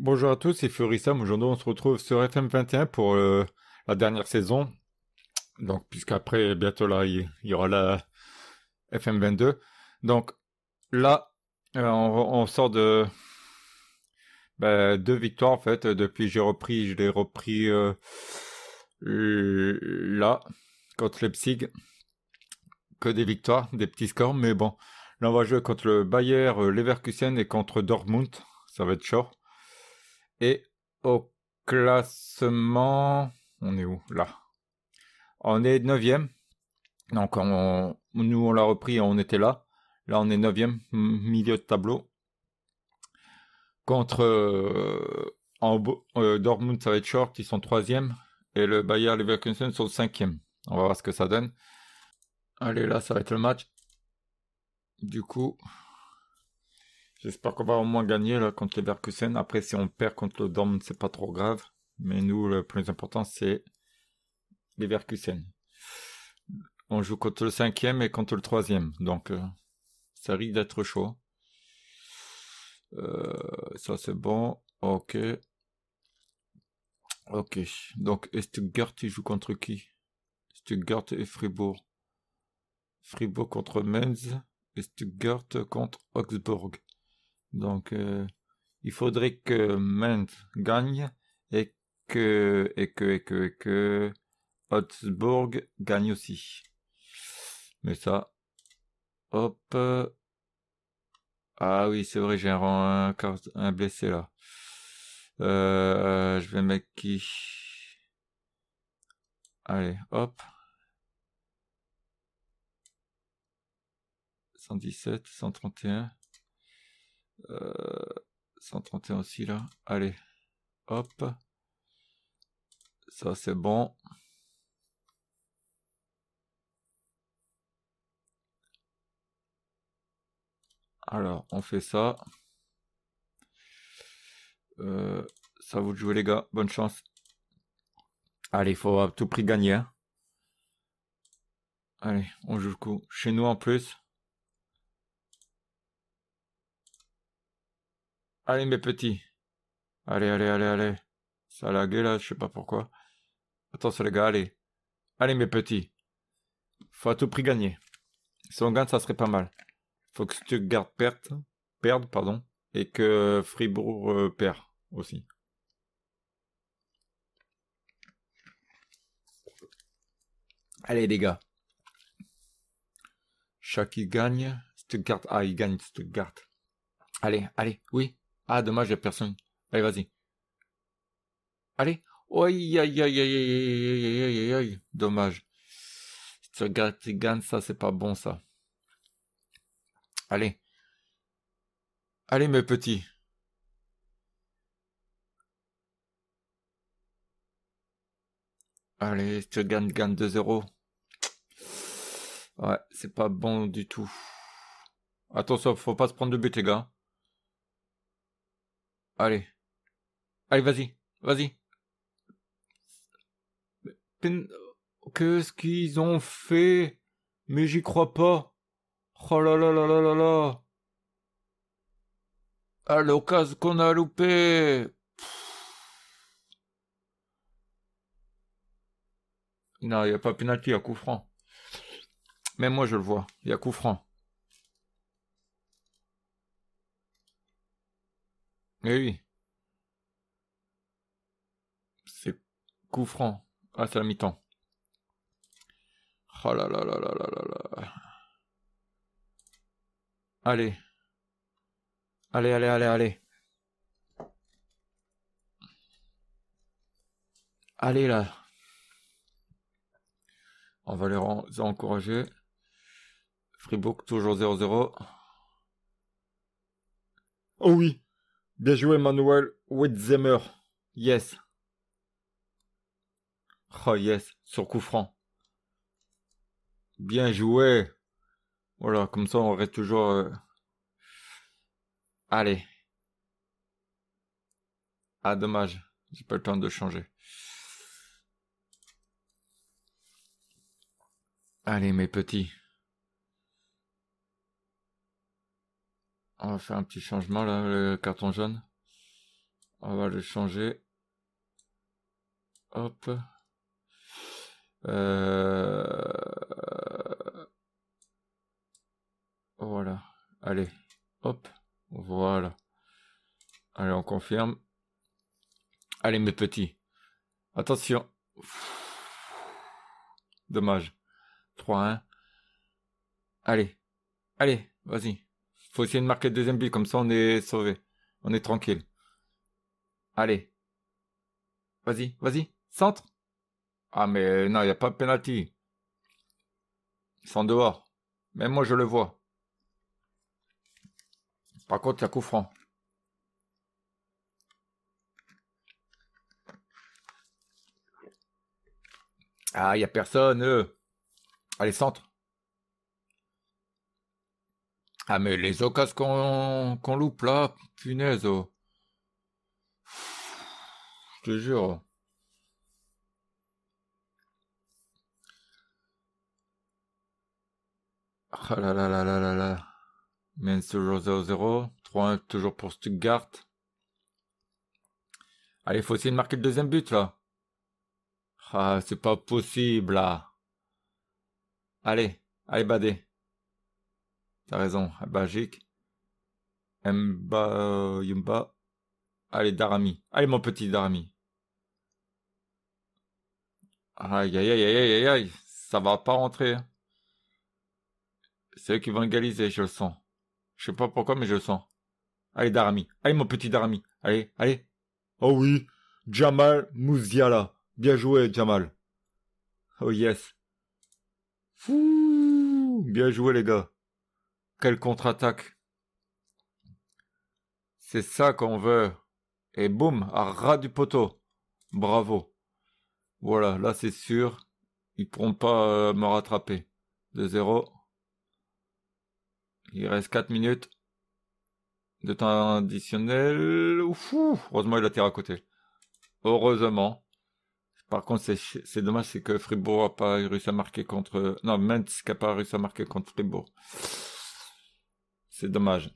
Bonjour à tous, c'est Furissam. Aujourd'hui, on se retrouve sur FM21 pour euh, la dernière saison. Donc, puisqu'après, bientôt là, il y, aura la FM22. Donc, là, euh, on, sort de bah, deux victoires en fait. Depuis, j'ai repris, je l'ai repris euh, là contre Leipzig. Que des victoires, des petits scores, mais bon, là, on va jouer contre le Bayer Leverkusen et contre Dortmund. Ça va être chaud. Et au classement, on est où Là. On est 9e. Donc nous, on l'a repris, on était là. Là, on est 9e, milieu de tableau. Contre euh, euh, Dortmund, ça va être short, ils sont 3e. Et le Bayer Leverkusen sont 5e. On va voir ce que ça donne. Allez, là, ça va être le match. Du coup, J'espère qu'on va au moins gagner là, contre les Verkusen. Après, si on perd contre le Dortmund, c'est pas trop grave. Mais nous, le plus important, c'est les Leverkusen. On joue contre le cinquième et contre le troisième. Donc, euh, ça risque d'être chaud. Euh, ça, c'est bon. Ok. Ok. Donc, Stuttgart, il joue contre qui Stuttgart et Fribourg. Fribourg contre Mainz. Stuttgart contre Augsburg. Donc, euh, il faudrait que Mainz gagne et que, et que, et que, et que gagne aussi. Mais ça, hop. Ah oui, c'est vrai, j'ai un, un, blessé là. Euh, je vais mettre qui Allez, hop. 117, 131. 131 euh, aussi là. Allez, hop. Ça c'est bon. Alors, on fait ça. Euh, ça vous de les gars, bonne chance. Allez, il faut à tout prix gagner. Hein. Allez, on joue le coup. Chez nous en plus. Allez, mes petits. Allez, allez, allez, allez. Ça a là, je sais pas pourquoi. Attention, les gars, allez. Allez, mes petits. Faut à tout prix gagner. Si on gagne, ça serait pas mal. Faut que Stuttgart perde, perde pardon, et que Fribourg euh, perd aussi. Allez, les gars. qui gagne. Stuttgart. Ah, il gagne Stuttgart. Allez, allez, oui. Ah, dommage, il n'y a personne. Allez, vas-y. Allez. Aïe, aïe, aïe, aïe, aïe, aïe, aïe, aïe, Dommage. Si tu gagnes ça, c'est pas bon, ça. Allez. Allez, mes petits. Allez, tu gagne, gagne 2-0. Ouais, c'est pas bon du tout. Attention, faut pas se prendre de but, les gars. Allez. Allez, vas-y. Vas-y. Qu'est-ce qu'ils ont fait Mais j'y crois pas. Oh là là là là là là. Ah, l'occasion qu'on a loupé. Non, il n'y a pas pénalty, à y a coup franc. Mais moi, je le vois. Il y a coup franc. Eh oui. C'est coup franc. Ah, c'est la mi-temps. Oh là là là là là là là. Allez. Allez, allez, allez, allez. Allez là. On va les encourager. Fribourg toujours 0-0. Oh oui. Bien joué Manuel Witzemer. Yes. Oh yes, sur coup franc. Bien joué. Voilà, comme ça on reste toujours... Euh, allez. Ah dommage, j'ai pas le temps de changer. Allez mes petits. On va faire un petit changement là, le carton jaune. On va le changer. Hop. Euh, voilà. Allez. Hop. Voilà. Allez, on confirme. Allez, mes petits. Attention. Dommage. 3-1. Allez. Allez, vas-y. Faut essayer de marquer le deuxième but, comme ça on est sauvé. On est tranquille. Allez. Vas-y, vas-y. Centre. Ah mais non, il n'y a pas de penalty. Ils sont dehors. Même moi je le vois. Par contre, il y a coup franc. Ah, il n'y a personne, Allez, centre. Ah, mais les occasions qu'on loupe là, punaise. Oh. Je te jure. Ah là là là là là là. toujours 0-0. 3-1 toujours pour Stuttgart. Allez, faut essayer de marquer le deuxième but là. Ah, c'est pas possible là. Allez, allez, Badé. T'as raison, Belgique. Mba, euh, Yumba. Allez, Darami. Allez, mon petit Darami. Aïe, aïe, aïe, aïe, aïe, aïe. Ça va pas rentrer. Hein. C'est eux qui vont égaliser, je le sens. Je sais pas pourquoi, mais je le sens. Allez, Darami. Allez, mon petit Darami. Allez, allez. Oh oui. Jamal Mouziala. Bien joué, Jamal. Oh yes. fou, Bien joué, les gars. Quelle contre-attaque C'est ça qu'on veut. Et boum, à ras du poteau. Bravo. Voilà, là c'est sûr. Ils pourront pas euh, me rattraper. De 0 Il reste 4 minutes de temps additionnel. Ouf, heureusement, il a tiré à côté. Heureusement. Par contre, c'est dommage, c'est que Fribourg n'a pas réussi à marquer contre... Non, Mentz qui n'a pas réussi à marquer contre Fribourg. C'est dommage.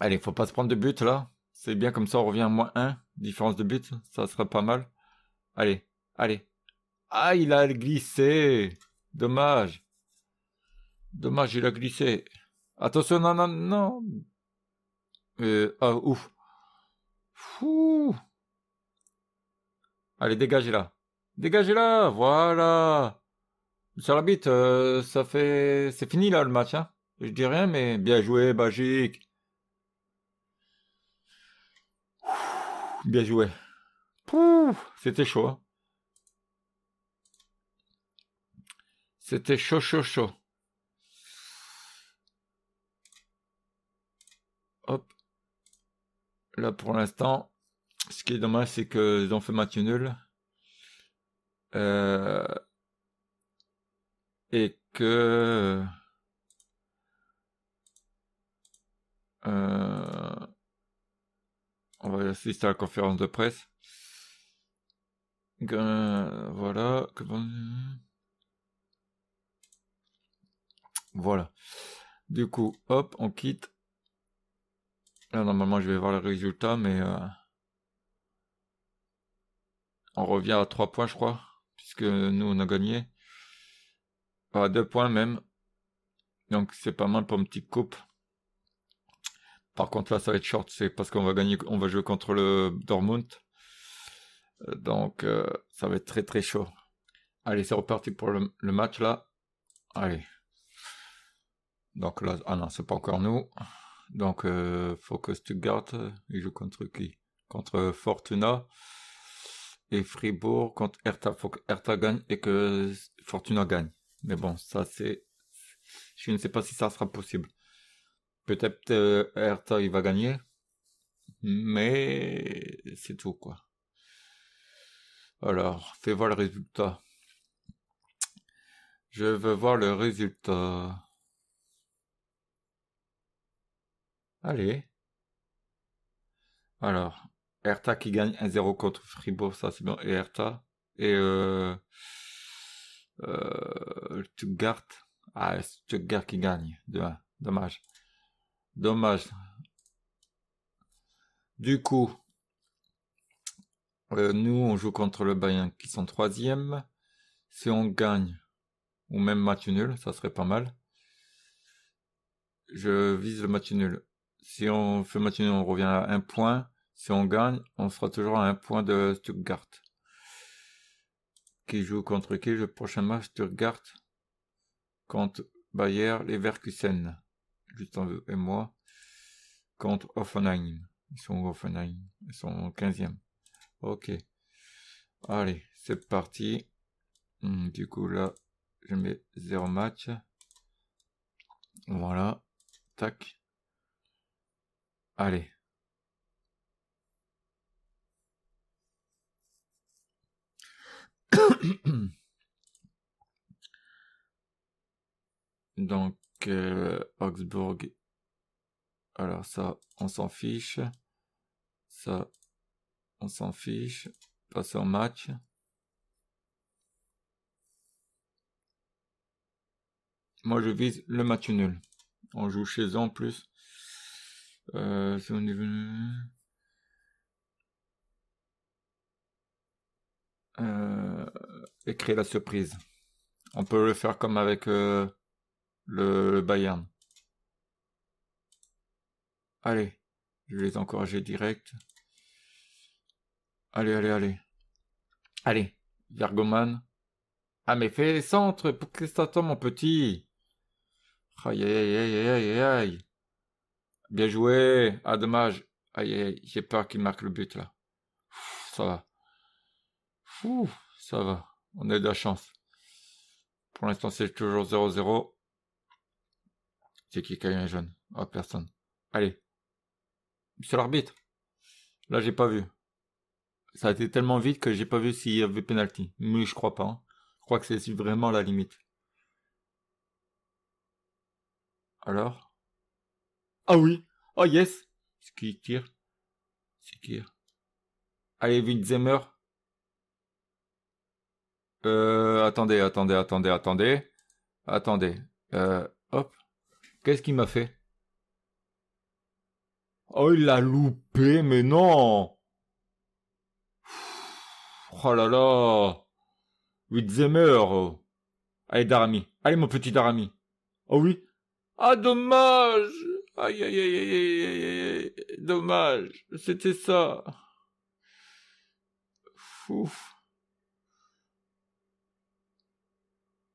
Allez, faut pas se prendre de but là. C'est bien comme ça, on revient à moins 1. Différence de but, ça serait pas mal. Allez, allez. Ah, il a glissé. Dommage. Dommage, il a glissé. Attention, non, non, non. Euh, ah, ouf. Fou. Allez, dégagez la Dégagez la Voilà. Sur la bite, euh, ça fait... C'est fini là le match, hein. Je dis rien, mais bien joué, magique Bien joué. C'était chaud. Hein. C'était chaud, chaud, chaud. Hop. Là, pour l'instant, ce qui est dommage, c'est qu'ils ont fait match nul. Euh, et que... Euh, on va assister à la conférence de presse. voilà. Voilà. Du coup, hop, on quitte. Là, normalement, je vais voir le résultat, mais euh, on revient à 3 points, je crois, puisque nous, on a gagné. À 2 points même. Donc, c'est pas mal pour une petite coupe. Par contre, là, ça va être short, c'est parce qu'on va gagner, on va jouer contre le Dortmund. Euh, donc, euh, ça va être très très chaud. Allez, c'est reparti pour le, match là. Allez. Donc là, ah non, c'est pas encore nous. Donc, euh, faut que Stuttgart, il joue contre qui Contre Fortuna et Fribourg contre Hertha. Faut que Hertha gagne et que Fortuna gagne. Mais bon, ça c'est. Je ne sais pas si ça sera possible. Peut-être euh, Erta il va gagner, mais c'est tout quoi. Alors, fais voir le résultat. Je veux voir le résultat. Allez. Alors, Hertha qui gagne 1-0 contre Fribourg, ça c'est bien. Et Hertha. Et euh, euh, Stuttgart. Ah, Stuttgart qui gagne. 2-1. Dommage. Dommage. Du coup, euh, nous, on joue contre le Bayern qui sont troisième. Si on gagne, ou même match nul, ça serait pas mal. Je vise le match nul. Si on fait match nul, on revient à un point. Si on gagne, on sera toujours à un point de Stuttgart. Qui joue contre qui le prochain match Stuttgart contre Bayer Leverkusen. Justin et moi contre Offenheim. Ils sont où Offenheim Ils sont 15e. Ok. Allez, c'est parti. Hmm, du coup, là, je mets 0 match. Voilà. Tac. Allez. Donc, Augsburg Alors ça, on s'en fiche. Ça, on s'en fiche. Passer en match. Moi, je vise le match nul. On joue chez eux en plus. et euh, euh, créer la surprise. On peut le faire comme avec euh, le, Bayern. Allez, je les encourager direct. Allez, allez, allez. Allez, Vergoman. Ah mais fais les que pour t'attends mon petit. Aïe, aïe, aïe, aïe, aïe, Bien joué. Ah dommage. Aïe, aïe, j'ai peur qu'il marque le but là. ça va. ça va. On a de la chance. Pour l'instant, c'est toujours 0-0. C'est qui qui a un jeune oh, personne. Allez. C'est l'arbitre. Là, j'ai pas vu. Ça a été tellement vite que j'ai pas vu s'il y avait pénalty. Mais je crois pas. Hein. Je crois que c'est vraiment la limite. Alors Ah oui Oh yes C'est qui tire C'est qui Allez, vite, Zemmer. Euh, attendez, attendez, attendez, attendez. Attendez. Euh, Qu'est-ce qu'il m'a fait Oh, il l'a loupé, mais non Oh là là Witzemer Allez, Darami. Allez, mon petit Darami. Oh oui Ah, dommage Aïe, aïe, aïe, aïe, aïe, aïe, Dommage. C'était ça. Fouf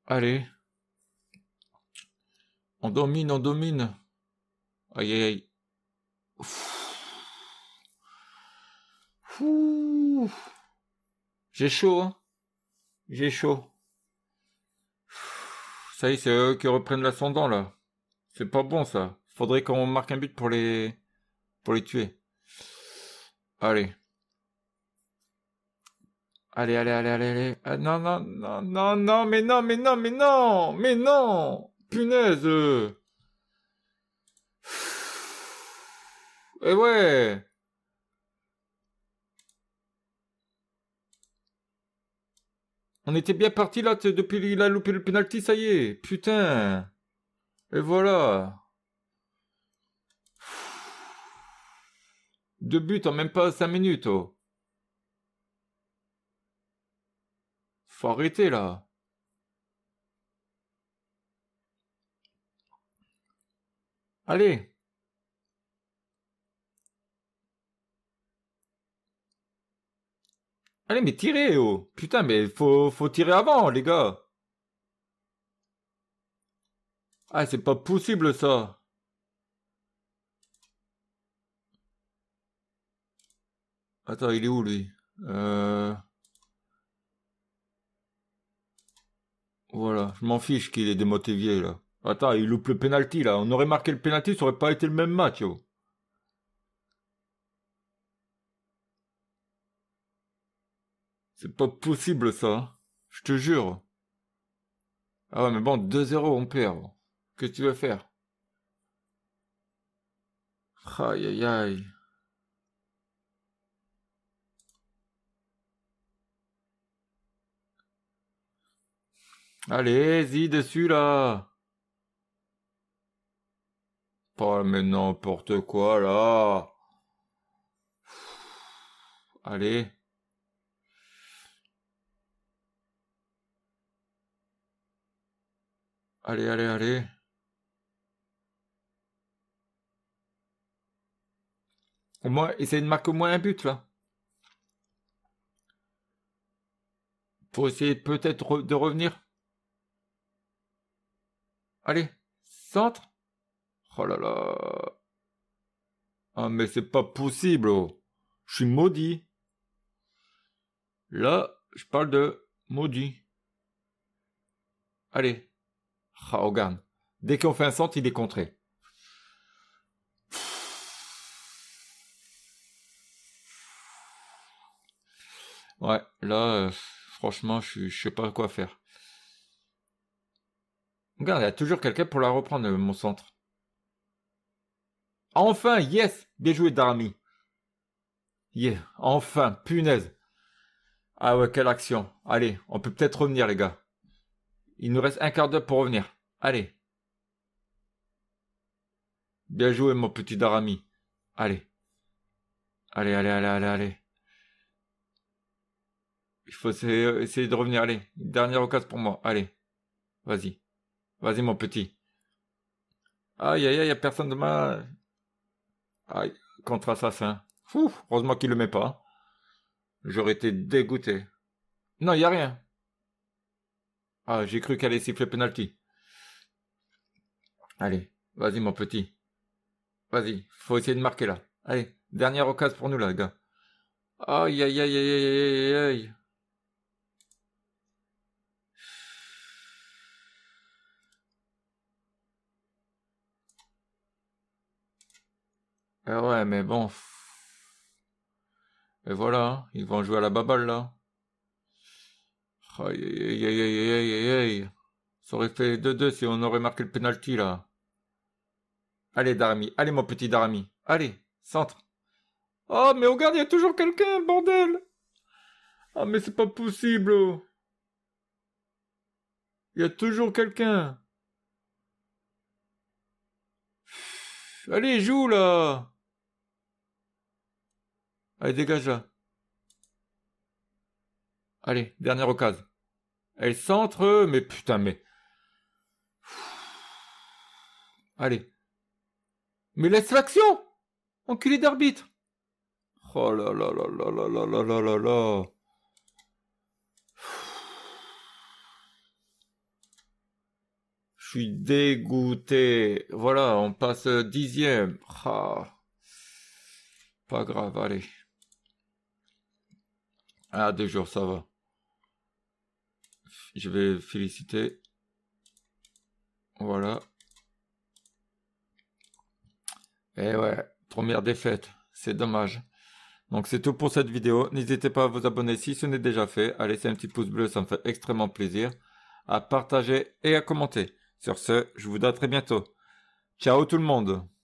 Allez. On domine, on domine. Aïe, aïe, aïe. J'ai chaud, hein J'ai chaud. Ça y est, c'est eux qui reprennent l'ascendant, là. C'est pas bon, ça. Faudrait qu'on marque un but pour les... pour les tuer. Allez. Allez, allez, allez, allez, allez. Ah, non, non, non, non, non, mais non, mais non, mais non, mais non Punaise et ouais On était bien parti là depuis qu'il a loupé le penalty, ça y est. Putain. Et voilà. Deux buts en même pas 5 minutes. Oh. Faut arrêter là. Allez Allez, mais tirez, oh Putain, mais faut, faut tirer avant, les gars Ah, c'est pas possible, ça Attends, il est où, lui euh. Voilà, je m'en fiche qu'il est démotivé, là. Attends, il loupe le pénalty, là. On aurait marqué le pénalty, ça aurait pas été le même match. Yo. C'est pas possible ça. Hein. Je te jure. Ah ouais, mais bon, 2-0, on perd. Qu'est-ce que tu veux faire Aïe aïe aïe. Allez, y dessus là pas, mais n'importe quoi, là. Allez. Allez, allez, allez. Au moins, essayer de marquer au moins un but, là. Pour essayer peut-être de revenir. Allez, centre. Oh là là. Ah mais c'est pas possible. Oh. Je suis maudit. Là, je parle de maudit. Allez. Raogan. Ah, Dès qu'on fait un centre, il est contré. Ouais, là, euh, franchement, je, je sais pas quoi faire. Regarde, il y a toujours quelqu'un pour la reprendre, euh, mon centre. Enfin, yes Bien joué, Darami. Yeah, enfin, punaise. Ah ouais, quelle action. Allez, on peut peut-être revenir, les gars. Il nous reste un quart d'heure pour revenir. Allez. Bien joué, mon petit Darami. Allez. Allez, allez, allez, allez, allez. Il faut essayer euh, de revenir. Allez, dernière occasion pour moi. Allez. Vas-y. Vas-y, mon petit. Aïe, aïe, aïe, y a personne de ma... Aïe, contre assassin. Fou, heureusement qu'il le met pas. J'aurais été dégoûté. Non, il y a rien. Ah, j'ai cru qu'elle allait siffler penalty. Allez, vas-y mon petit. Vas-y, faut essayer de marquer là. Allez, dernière occasion pour nous là, gars. Aïe aïe aïe aïe aïe aïe aïe. Ah ouais, mais bon. Et voilà, ils vont jouer à la baballe là. Aïe aïe aïe aïe aïe aïe Ça aurait fait 2-2 si on aurait marqué le penalty là. Allez Darami, allez mon petit Darami, allez, centre. Oh mais regarde, il y a toujours quelqu'un, bordel Ah mais c'est pas possible Il y a toujours quelqu'un Allez, joue là Allez, dégage là. Allez, dernière occasion. Elle centre, mais putain, mais... Allez. Mais laisse l'action Enculé d'arbitre Oh là là là là là là là là là Je suis dégoûté. Voilà, on passe dixième. Ah. Pas grave, allez. Ah, deux jours, ça va. Je vais féliciter. Voilà. Et eh ouais, première défaite. C'est dommage. Donc c'est tout pour cette vidéo. N'hésitez pas à vous abonner si ce n'est déjà fait. À laisser un petit pouce bleu, ça me fait extrêmement plaisir. À partager et à commenter. Sur ce, je vous dis à très bientôt. Ciao tout le monde